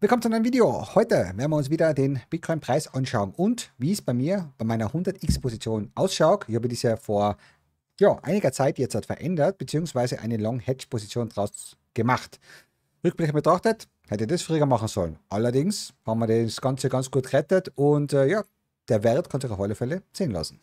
Willkommen zu einem Video. Heute werden wir uns wieder den Bitcoin-Preis anschauen und wie es bei mir, bei meiner 100x-Position ausschaut. Ich habe diese vor ja, einiger Zeit jetzt hat verändert, beziehungsweise eine Long-Hedge-Position draus gemacht. Rückblickend betrachtet, hätte das früher machen sollen. Allerdings haben wir das Ganze ganz gut gerettet und äh, ja, der Wert konnte sich auf alle Fälle sehen lassen.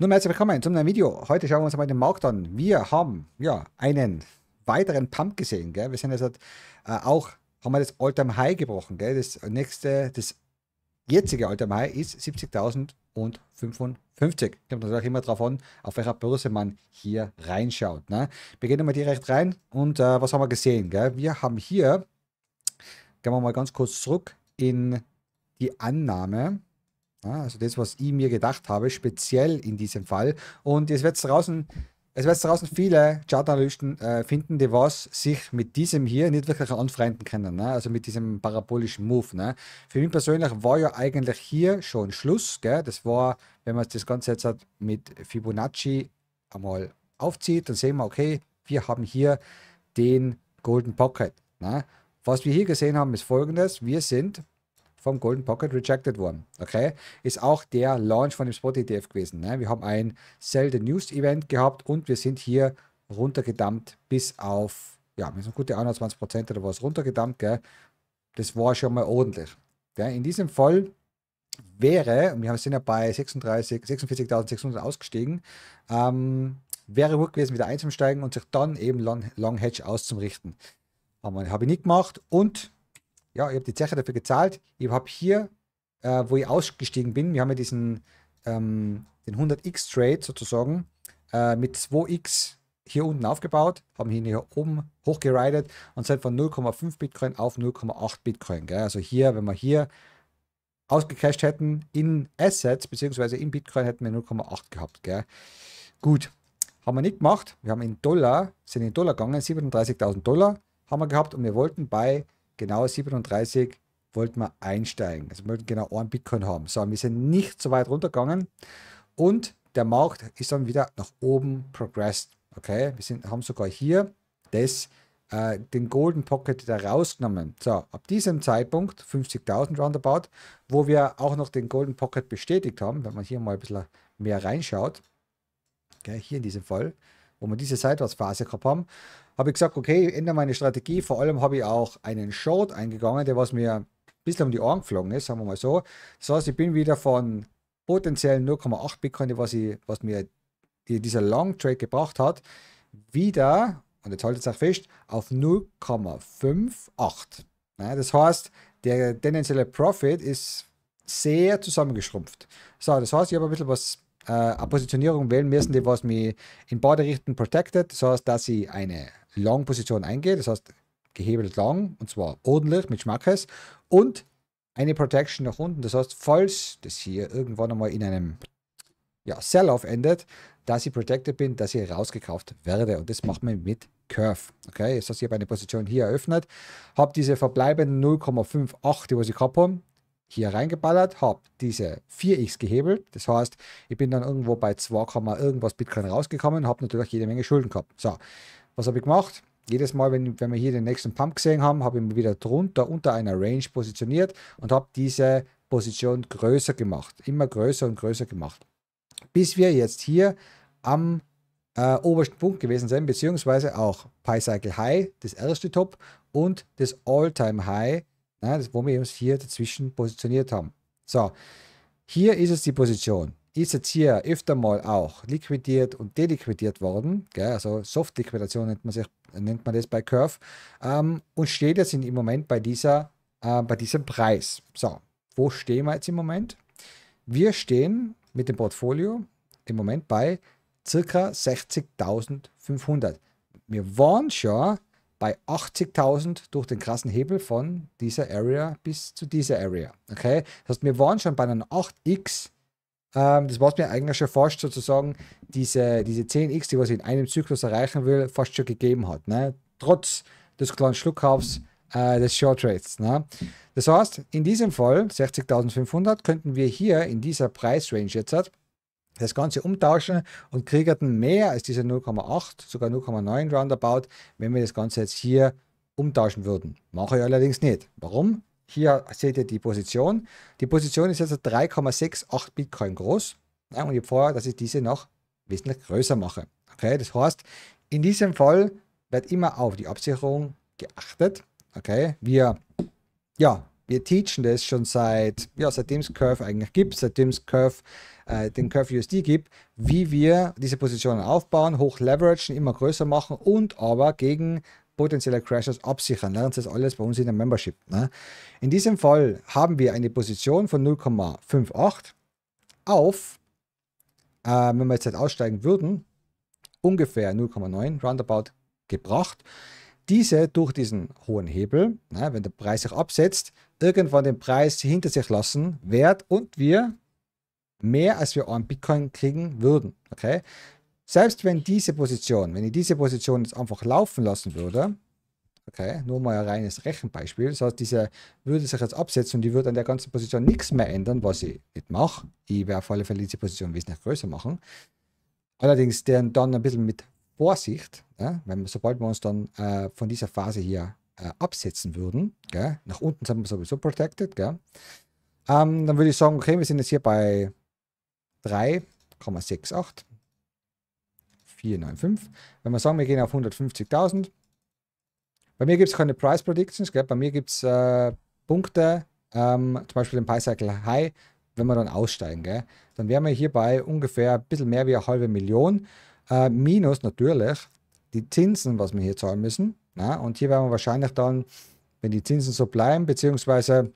Nun, herzlich willkommen zum neuen Video. Heute schauen wir uns mal den Markt an. Wir haben ja einen weiteren Pump gesehen. Gell? Wir sind jetzt halt, äh, auch, haben wir das All-Time High gebrochen. Gell? Das nächste, das jetzige All-Time High ist 70.055. Kommt natürlich immer darauf an, auf welcher Börse man hier reinschaut. Ne? Wir gehen mal direkt rein und äh, was haben wir gesehen? Gell? Wir haben hier, gehen wir mal ganz kurz zurück in die Annahme also das, was ich mir gedacht habe, speziell in diesem Fall. Und es wird draußen, es wird draußen viele Chartanalysten äh, finden, die was sich mit diesem hier nicht wirklich anfreunden können. Ne? Also mit diesem parabolischen Move. Ne? Für mich persönlich war ja eigentlich hier schon Schluss. Gell? Das war, wenn man das Ganze jetzt hat, mit Fibonacci einmal aufzieht, dann sehen wir, okay, wir haben hier den Golden Pocket. Ne? Was wir hier gesehen haben, ist folgendes. Wir sind vom Golden Pocket rejected worden. Okay? Ist auch der Launch von dem Spot ETF gewesen. Ne? Wir haben ein Sell the News Event gehabt und wir sind hier runtergedammt bis auf, ja, wir sind gute 21% oder was runtergedammt. Gell? Das war schon mal ordentlich. Gell? In diesem Fall wäre, und wir sind ja bei 46.600 ausgestiegen, ähm, wäre gut gewesen, wieder einzusteigen und sich dann eben Long, Long Hedge auszurichten. Habe ich nicht gemacht und ja, ich habe die Zeche dafür gezahlt. Ich habe hier, äh, wo ich ausgestiegen bin, wir haben ja diesen ähm, den 100x Trade sozusagen äh, mit 2x hier unten aufgebaut, haben ihn hier oben hochgeridet und sind von 0,5 Bitcoin auf 0,8 Bitcoin. Gell? Also hier, wenn wir hier ausgecashed hätten in Assets, bzw. in Bitcoin hätten wir 0,8 gehabt. Gell? Gut, haben wir nicht gemacht. Wir haben in Dollar, sind in Dollar gegangen, 37.000 Dollar haben wir gehabt und wir wollten bei genau 37 wollten wir einsteigen. Also wir wollten genau einen Bitcoin haben. So, wir sind nicht so weit runtergegangen und der Markt ist dann wieder nach oben progressed. Okay, wir sind, haben sogar hier das, äh, den Golden Pocket da rausgenommen. So, ab diesem Zeitpunkt, 50.000 roundabout, wo wir auch noch den Golden Pocket bestätigt haben, wenn man hier mal ein bisschen mehr reinschaut, okay, hier in diesem Fall, wo wir diese Seitwärtsphase gehabt haben, habe ich gesagt, okay, ich ändere meine Strategie. Vor allem habe ich auch einen Short eingegangen, der was mir ein bisschen um die Ohren geflogen ist, sagen wir mal so. Das heißt, ich bin wieder von potenziell 0,8 Bitcoin, was, ich, was mir dieser Long Trade gebracht hat, wieder, und jetzt haltet es auch fest, auf 0,58. Ja, das heißt, der tendenzielle Profit ist sehr zusammengeschrumpft. So, das heißt, ich habe ein bisschen was äh, eine Positionierung wählen müssen, die was mich in beide Richtungen protected. Das heißt, dass ich eine Long-Position eingehe, das heißt gehebelt lang und zwar ordentlich mit Schmackes und eine Protection nach unten. Das heißt, falls das hier irgendwann einmal in einem ja, Sell-Off endet, dass ich protected bin, dass ich rausgekauft werde. Und das macht man mit Curve. Okay, das heißt, ich habe eine Position hier eröffnet, habe diese verbleibenden 0,58, die was ich gehabt habe, hier reingeballert, habe diese 4x gehebelt. Das heißt, ich bin dann irgendwo bei 2, irgendwas Bitcoin rausgekommen, habe natürlich jede Menge Schulden gehabt. So, was habe ich gemacht? Jedes Mal, wenn, wenn wir hier den nächsten Pump gesehen haben, habe ich mich wieder drunter unter einer Range positioniert und habe diese Position größer gemacht. Immer größer und größer gemacht. Bis wir jetzt hier am äh, obersten Punkt gewesen sind, beziehungsweise auch Pi Cycle High, das erste Top und das All-Time High ja, ne, das, wo wir uns hier dazwischen positioniert haben. So, hier ist es die Position. Ist jetzt hier öfter mal auch liquidiert und deliquidiert worden. Gell? Also Soft-Liquidation nennt man, nennt man das bei Curve. Ähm, und steht jetzt im Moment bei, dieser, äh, bei diesem Preis. So, wo stehen wir jetzt im Moment? Wir stehen mit dem Portfolio im Moment bei ca. 60.500. Wir waren schon bei 80.000 durch den krassen Hebel von dieser Area bis zu dieser Area. Okay? Das heißt, wir waren schon bei einem 8x. Ähm, das war mir eigentlich schon fast sozusagen diese, diese 10x, die was ich in einem Zyklus erreichen will, fast schon gegeben hat. Ne? Trotz des kleinen Schluckkaufs äh, des Short Rates. Ne? Das heißt, in diesem Fall 60.500 könnten wir hier in dieser Preisrange jetzt das Ganze umtauschen und kriegerten mehr als diese 0,8, sogar 0,9 Roundabout, wenn wir das Ganze jetzt hier umtauschen würden. Mache ich allerdings nicht. Warum? Hier seht ihr die Position. Die Position ist jetzt 3,68 Bitcoin groß. Und ich habe vorher, dass ich diese noch wesentlich größer mache. Okay, das heißt, in diesem Fall wird immer auf die Absicherung geachtet. Okay, wir, ja, wir teachen das schon seit, ja, seitdem es Curve eigentlich gibt, seitdem es Curve äh, den Curve USD gibt, wie wir diese Positionen aufbauen, hoch leveragen, immer größer machen und aber gegen potenzielle Crashes absichern. Lernen Sie das alles bei uns in der Membership. Ne? In diesem Fall haben wir eine Position von 0,58 auf, äh, wenn wir jetzt halt aussteigen würden, ungefähr 0,9 roundabout gebracht. Diese durch diesen hohen Hebel, ne, wenn der Preis sich absetzt, irgendwann den Preis hinter sich lassen wird und wir mehr als wir an Bitcoin kriegen würden. Okay? Selbst wenn diese Position, wenn ich diese Position jetzt einfach laufen lassen würde, okay, nur mal ein reines Rechenbeispiel, das heißt, diese würde sich jetzt absetzen und die würde an der ganzen Position nichts mehr ändern, was ich nicht mache. Ich werde auf alle Fälle diese Position wesentlich größer machen. Allerdings dann, ein bisschen mit Vorsicht, ja, wenn, sobald wir uns dann äh, von dieser Phase hier äh, absetzen würden, gell, nach unten sind wir sowieso protected, gell, ähm, dann würde ich sagen, okay, wir sind jetzt hier bei 3,68495. Wenn wir sagen, wir gehen auf 150.000. Bei mir gibt es keine Price Predictions, gell? bei mir gibt es äh, Punkte, ähm, zum Beispiel den Pi Cycle High, wenn wir dann aussteigen. Gell? Dann wären wir hier bei ungefähr ein bisschen mehr wie eine halbe Million. Äh, minus natürlich die Zinsen, was wir hier zahlen müssen. Na? Ne? Und hier werden wir wahrscheinlich dann, wenn die Zinsen so bleiben, beziehungsweise,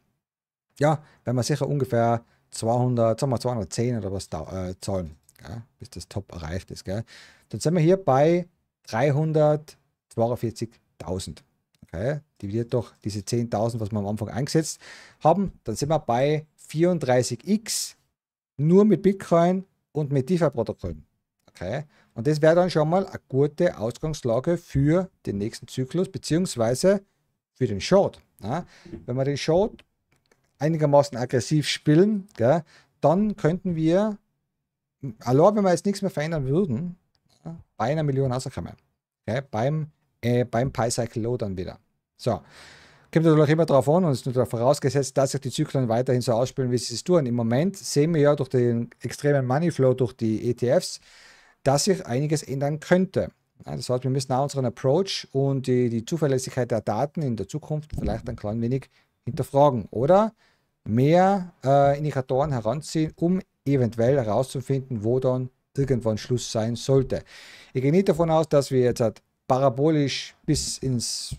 ja, werden wir sicher ungefähr 200, sagen wir 210 oder was da, äh, zahlen, gell? bis das Top erreicht ist. Gell? Dann sind wir hier bei 342.000. Okay? Dividiert durch diese 10.000, was wir am Anfang eingesetzt haben. Dann sind wir bei 34x nur mit Bitcoin und mit DeFi-Protokollen. Okay? Und das wäre dann schon mal eine gute Ausgangslage für den nächsten Zyklus, beziehungsweise für den Short. Ja? Ne. Wenn man den Short einigermaßen aggressiv spielen, gell, dann könnten wir, allein wenn wir jetzt nichts mehr verändern würden, bei einer Million rauskommen. Gell, beim, äh, beim Pi-Cycle Low dann wieder. So. Kommt natürlich immer darauf an und ist natürlich vorausgesetzt, dass sich die Zyklen weiterhin so ausspielen, wie sie es tun. Im Moment sehen wir ja durch den extremen Moneyflow durch die ETFs, dass sich einiges ändern könnte. Das heißt, wir müssen auch unseren Approach und die, die Zuverlässigkeit der Daten in der Zukunft vielleicht ein klein wenig hinterfragen. Oder mehr äh, Indikatoren heranziehen, um eventuell herauszufinden, wo dann irgendwann Schluss sein sollte. Ich gehe nicht davon aus, dass wir jetzt halt parabolisch bis ins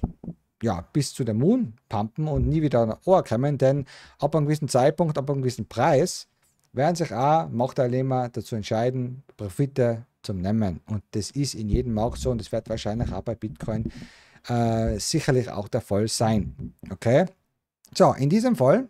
ja, bis zu dem Moon pumpen und nie wieder nach Ohr kommen, denn ab einem gewissen Zeitpunkt, ab einem gewissen Preis, werden sich auch Markteilnehmer dazu entscheiden, Profite zu nehmen. Und das ist in jedem Markt so und das wird wahrscheinlich auch bei Bitcoin äh, sicherlich auch der Fall sein. Okay? So, in diesem Fall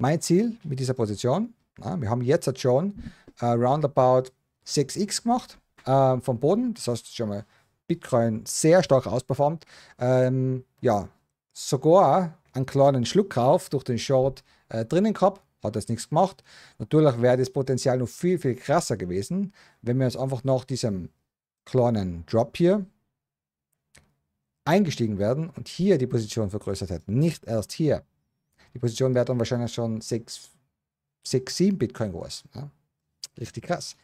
mein Ziel mit dieser Position, na, wir haben jetzt halt schon äh, roundabout 6x gemacht äh, vom Boden, das heißt schon mal Bitcoin sehr stark ausperformt. Ähm, ja, sogar einen kleinen Schluckkauf durch den Short äh, drinnen gehabt, hat das nichts gemacht. Natürlich wäre das Potenzial noch viel, viel krasser gewesen, wenn wir uns einfach nach diesem kleinen Drop hier eingestiegen werden und hier die Position vergrößert hätten. Nicht erst hier. Die Position wäre dann wahrscheinlich schon 6, 6 7 Bitcoin groß. Ja? Richtig krass.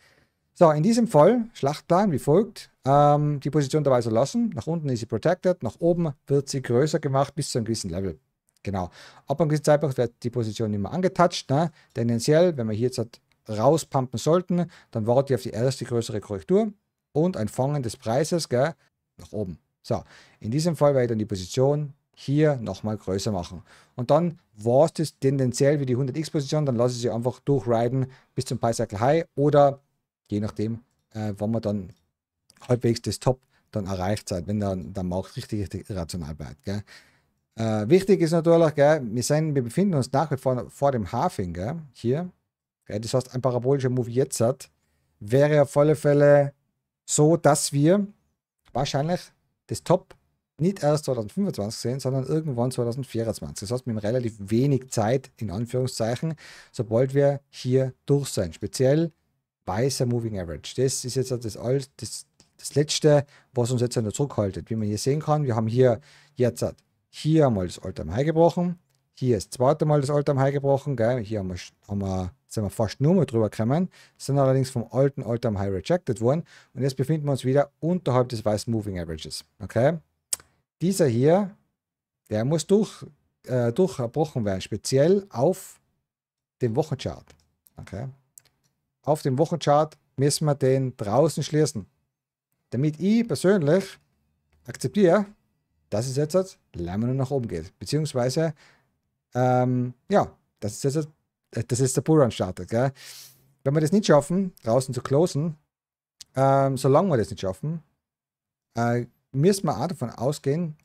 So, in diesem Fall, Schlachtplan wie folgt. Ähm, die Position dabei so lassen. Nach unten ist sie protected, nach oben wird sie größer gemacht bis zu einem gewissen Level. Genau. Ab einem gewissen Zeitpunkt wird die Position immer angetouched. Ne? Tendenziell, wenn wir hier jetzt rauspumpen sollten, dann wartet ihr auf die erste größere Korrektur und ein Fangen des Preises gell, nach oben. So, in diesem Fall wäre dann die Position hier nochmal größer machen. Und dann war es das tendenziell wie die 100x-Position, dann lasse ich sie einfach durchriden bis zum Bicycle High oder je nachdem, äh, wann man dann halbwegs das Top dann erreicht hat, wenn dann der Markt richtig, richtig rational bleibt. Gell? Äh, wichtig ist natürlich, gell, wir, sind, wir befinden uns nach wie vor vor dem Halving hier. Gell? Das heißt, ein parabolischer Move jetzt hat, wäre auf alle Fälle so, dass wir wahrscheinlich das Top nicht erst 2025 sehen, sondern irgendwann 2024. Das heißt, wir haben relativ wenig Zeit, in Anführungszeichen, sobald wir hier durch sein. Speziell weißer Moving Average. Das ist jetzt das, Alt, das, das Letzte, was uns jetzt noch zurückhaltet. Wie man hier sehen kann, wir haben hier jetzt hier einmal das Alter am High gebrochen, hier ist das zweite Mal das Alter am High gebrochen, gell? hier haben wir, haben wir, sind wir fast nur mal drüber gekommen, sind allerdings vom alten Alter am High rejected worden und jetzt befinden wir uns wieder unterhalb des weißen Moving Averages. Okay? Dieser hier, der muss durch, äh, durchbrochen werden, speziell auf dem Wochenchart. Okay. Auf dem Wochenchart müssen wir den draußen schließen. Damit ich persönlich akzeptiere, dass es jetzt halt nur nach oben geht. Beziehungsweise, ähm, ja, das ist jetzt, halt, äh, das ist der Bullrun startet. Gell? Wenn wir das nicht schaffen, draußen zu closen, ähm, solange wir das nicht schaffen, äh, müssen wir auch davon ausgehen,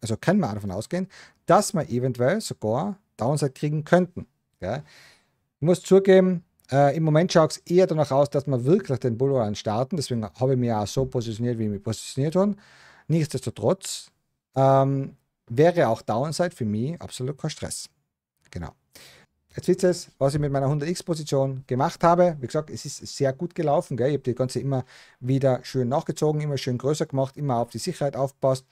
also können wir auch davon ausgehen, dass wir eventuell sogar Downside kriegen könnten. Gell? Ich muss zugeben, äh, im Moment schaut es eher danach aus, dass wir wirklich den Bullrun starten. Deswegen habe ich mich auch so positioniert, wie ich mich positioniert habe. Nichtsdestotrotz ähm, wäre auch Downside für mich absolut kein Stress. Genau. Jetzt wisst ihr es, was ich mit meiner 100x-Position gemacht habe. Wie gesagt, es ist sehr gut gelaufen. Gell? Ich habe die ganze immer wieder schön nachgezogen, immer schön größer gemacht, immer auf die Sicherheit aufpasst.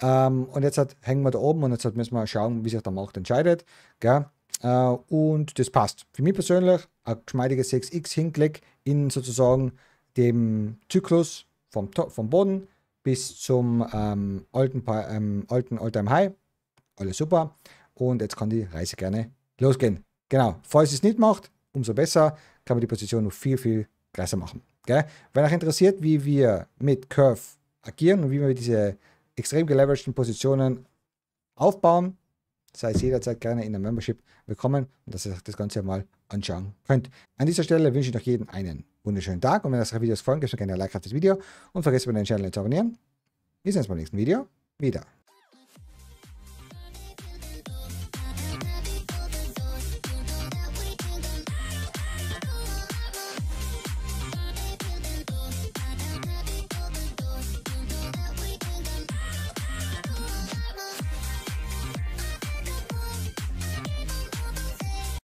Ähm, und jetzt hat, hängen wir da oben und jetzt müssen wir schauen, wie sich der Markt entscheidet. Gell? Äh, und das passt. Für mich persönlich ein geschmeidiger 6x hinklick in sozusagen dem Zyklus vom, vom Boden bis zum ähm, alten, ähm, alten All-Time High. Alles super. Und jetzt kann die Reise gerne losgehen. Genau, falls ihr es nicht macht, umso besser, kann man die Position noch viel, viel krasser machen. Gell? Wenn euch interessiert, wie wir mit Curve agieren und wie wir diese extrem geleveragten Positionen aufbauen, sei es jederzeit gerne in der Membership willkommen dass ihr euch das Ganze mal anschauen könnt. An dieser Stelle wünsche ich euch jeden einen wunderschönen Tag und wenn euch das Video gefallen hat, gerne ein Like auf das Video und vergesst nicht, den Channel zu abonnieren. Wir sehen uns beim nächsten Video wieder.